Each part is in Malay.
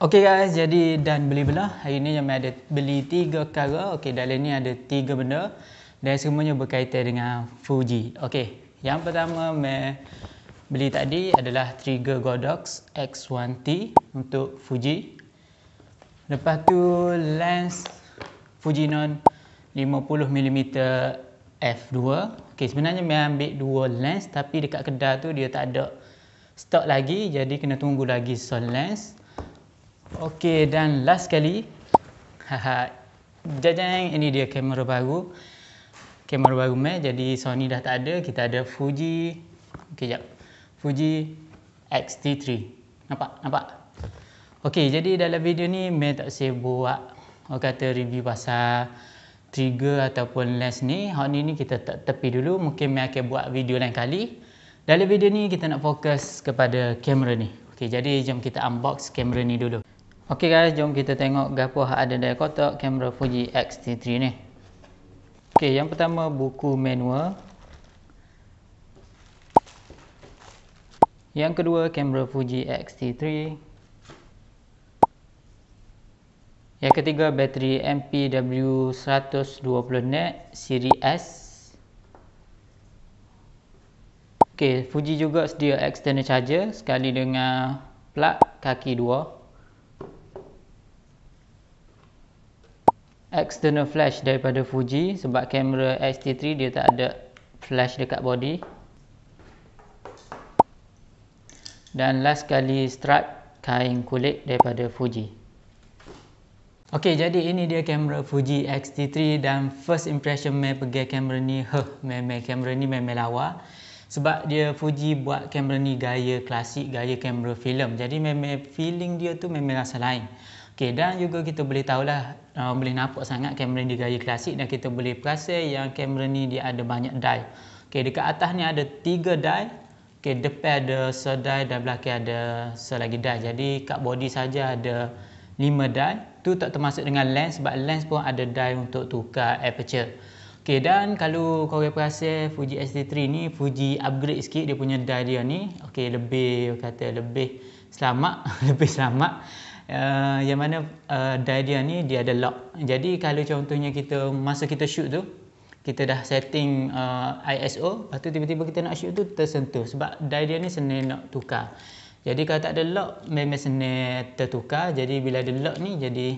Okay guys, jadi dan beli belah Hari ni Jami ada beli tiga perkara Okay, dalam ni ada tiga benda Dan semuanya berkaitan dengan Fuji Okay, yang pertama me beli tadi adalah Trigger Godox X1T untuk Fuji Lepas tu, lens Fuji Non 50mm f2 Okay, sebenarnya me ambil dua lens Tapi dekat kedai tu dia tak ada stok lagi Jadi kena tunggu lagi sound lens Okey dan last kali. Haha. Jajang ini dia kamera baru. Kamera baru meh jadi Sony dah tak ada, kita ada Fuji. Okey jap. Fuji XT3. Nampak? Nampak? Okey, jadi dalam video ni meh tak saya buat orang kata review pasal trigger ataupun lens ni. Hak ni ni kita tak tepi dulu, mungkin meh akan buat video lain kali. Dalam video ni kita nak fokus kepada kamera ni. Okey, jadi jom kita unbox kamera ni dulu. Okey guys, jom kita tengok gapo hak ada daya kotak kamera Fuji X-T3 ni. Okey, yang pertama buku manual. Yang kedua kamera Fuji X-T3. Yang ketiga bateri MPW 120 net siri S. Okey, Fuji juga sedia external charger sekali dengan plug kaki 2. external flash daripada Fuji sebab kamera X-T3 dia tak ada flash dekat body dan last kali strap kain kulit daripada Fuji ok jadi ini dia kamera Fuji X-T3 dan first impression main pergi kamera ni huh, memang kamera ni memang lawa sebab dia Fuji buat kamera ni gaya klasik, gaya kamera film jadi memang feeling dia tu memang rasa lain Okey, dan juga kita boleh tahulah uh, boleh nampak sangat kamera ni gaya klasik dan kita boleh perasa yang kamera ni dia ada banyak die. Okey, dekat atas ni ada tiga die. Okey, depan ada sedai dan belakang ada selagi die. Jadi kat body saja ada lima die. Tu tak termasuk dengan lens sebab lens pun ada die untuk tukar aperture. Okey, dan kalau korang perasa Fuji X-T3 ni Fuji upgrade sikit dia punya die dia ni. okay lebih kata lebih selamat, lebih selamat uh, yang mana uh, eh, die dia ni dia ada lock jadi kalau contohnya kita masa kita shoot tu kita dah setting uh, eh, ISO lepas tu tiba-tiba kita nak shoot tu tersentuh sebab die dia ni senang nak tukar jadi kalau tak ada lock memang senang tertukar jadi bila ada lock ni jadi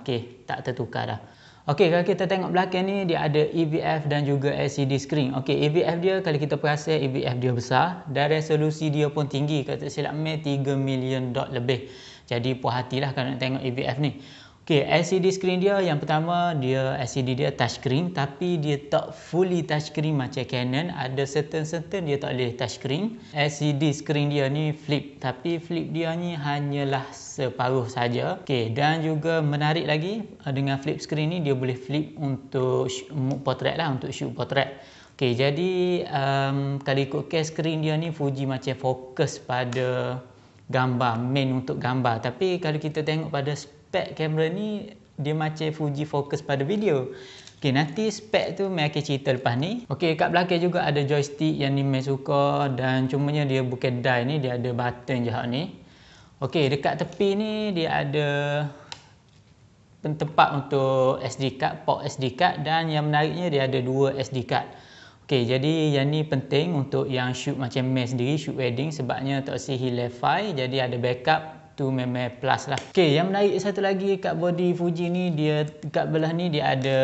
okey tak tertukar dah Okey, kalau kita tengok belakang ni dia ada EVF dan juga LCD screen. Okey, EVF dia kalau kita perasan EVF dia besar dan resolusi dia pun tinggi. Kata silap me 3 million dot lebih. Jadi puas hatilah kalau nak tengok EVF ni. Okay, LCD screen dia yang pertama dia LCD dia touch screen, tapi dia tak fully touch screen macam Canon ada certain-certain dia tak boleh touch screen. LCD screen dia ni flip tapi flip dia ni hanyalah separuh saja. Okay, dan juga menarik lagi eh, dengan flip screen ni dia boleh flip untuk portrait lah untuk shoot portrait Okay, jadi um, kalau ikut case screen dia ni Fuji macam fokus pada gambar main untuk gambar tapi kalau kita tengok pada spek kamera ni dia macam Fuji fokus pada video. Okay nanti spek tu mai aku cerita lepas ni. Okey, kat belakang juga ada joystick yang ni mai suka dan cumanya dia bukan die ni, dia ada button je ni. Okey, dekat tepi ni dia ada tempat untuk SD card, port SD card dan yang menariknya dia ada dua SD card. Okey, jadi yang ni penting untuk yang shoot macam mai sendiri, shoot wedding sebabnya tak sihi lefi, jadi ada backup tu memang plus lah. Okey, yang menarik satu lagi kat body Fuji ni dia dekat belah ni dia ada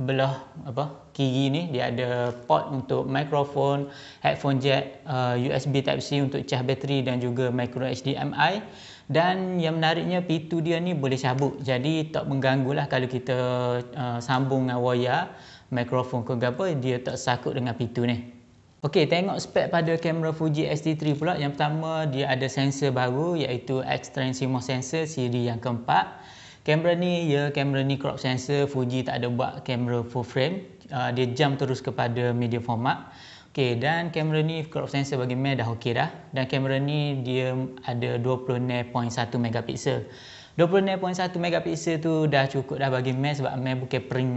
belah apa kiri ni dia ada port untuk microphone, headphone jack, uh, USB type C untuk charge bateri dan juga micro HDMI dan yang menariknya pintu dia ni boleh cabut. Jadi tak mengganggu lah kalau kita uh, sambung dengan wayar, microphone ke apa dia tak sakut dengan pintu ni. Okey, tengok spek pada kamera Fuji X-T3 pula. Yang pertama, dia ada sensor baru iaitu Extreme CMOS sensor siri yang keempat. Kamera ni, ya, kamera ni crop sensor. Fuji tak ada buat kamera full frame. Uh, dia jump terus kepada media format. Okey, dan kamera ni crop sensor bagi me dah okey dah. Dan kamera ni dia ada 20.1 megapiksel. 20.1 megapiksel tu dah cukup dah bagi me sebab me bukan pering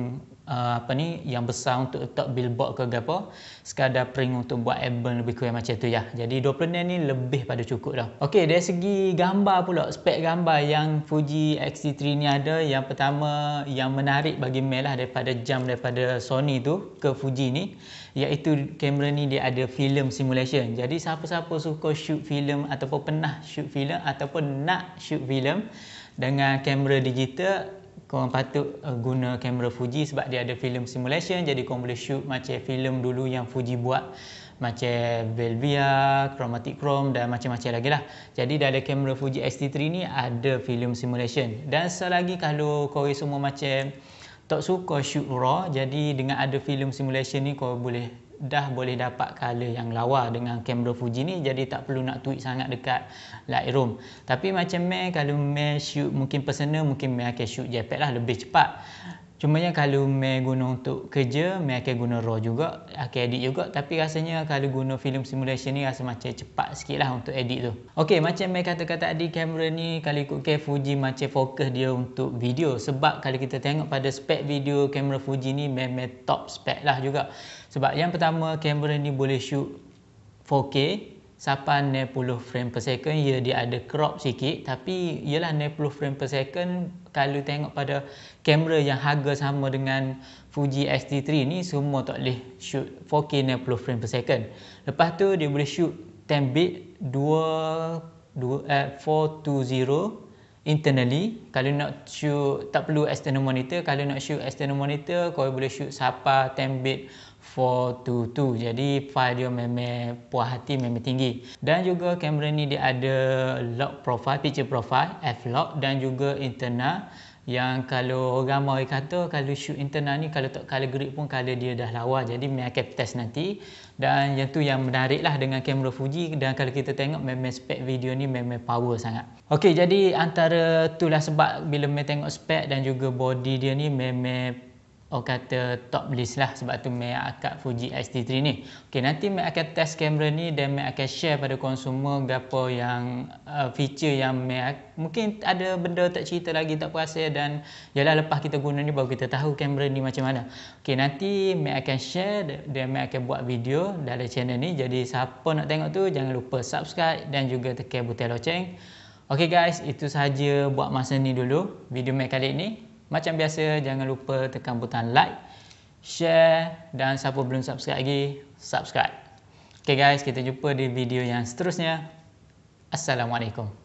uh, apa ni yang besar untuk letak billboard ke apa sekadar pering untuk buat album lebih kurang macam tu ya jadi 20 ni lebih pada cukup dah ok dari segi gambar pula spek gambar yang Fuji XT3 ni ada yang pertama yang menarik bagi Mel lah daripada jam daripada Sony tu ke Fuji ni iaitu kamera ni dia ada film simulation jadi siapa-siapa suka shoot film ataupun pernah shoot film ataupun nak shoot film dengan kamera digital korang patut uh, guna kamera Fuji sebab dia ada film simulation jadi korang boleh shoot macam film dulu yang Fuji buat macam Velvia, Chromatic Chrome dan macam-macam lagi lah jadi dah ada kamera Fuji x 3 ni ada film simulation dan selagi kalau korang semua macam tak suka shoot RAW jadi dengan ada film simulation ni korang boleh dah boleh dapat color yang lawa dengan kamera Fuji ni jadi tak perlu nak tweak sangat dekat Lightroom tapi macam meh kalau meh shoot mungkin personal mungkin meh akan shoot JPEG lah lebih cepat Cuma yang kalau mai guna untuk kerja, mai akan guna raw juga, akan edit juga. Tapi rasanya kalau guna film simulation ni rasa macam cepat sikit lah untuk edit tu. Okey, macam mai kata-kata tadi, kamera ni kalau ikut ke Fuji macam fokus dia untuk video. Sebab kalau kita tengok pada spek video kamera Fuji ni, mai top spek lah juga. Sebab yang pertama, kamera ni boleh shoot 4K Sapan 80 frame per second ia ya, dia ada crop sikit tapi ialah 90 frame per second kalau tengok pada kamera yang harga sama dengan Fuji XT3 ni semua tak boleh shoot 4K 90 frame per second lepas tu dia boleh shoot 10 bit 2, 2 eh, 420 internally kalau nak shoot tak perlu external monitor kalau nak shoot external monitor kau boleh shoot SAPA 10 bit 422 jadi file dia memang puas hati memang tinggi dan juga kamera ni dia ada log profile picture profile f log dan juga internal yang kalau ramai kata kalau shoot internal ni kalau tak kalau grade pun kalau dia dah lawa jadi makeup test nanti dan yang tu yang menarik lah dengan kamera Fuji dan kalau kita tengok memang spek video ni memang power sangat ok jadi antara tu lah sebab bila memang tengok spek dan juga body dia ni memang orang kata top list lah sebab tu Mac akan Fuji t 3 ni. Okey nanti Mac akan test kamera ni dan Mac akan share pada konsumer berapa yang uh, feature yang Mac mungkin ada benda tak cerita lagi tak puas dan yalah lepas kita guna ni baru kita tahu kamera ni macam mana. Okey nanti Mac akan share dan Mac akan buat video dalam channel ni. Jadi siapa nak tengok tu jangan lupa subscribe dan juga tekan butang loceng. Okey guys, itu sahaja buat masa ni dulu video Mac kali ni. Macam biasa, jangan lupa tekan butang like, share dan siapa belum subscribe lagi, subscribe. Okay guys, kita jumpa di video yang seterusnya. Assalamualaikum.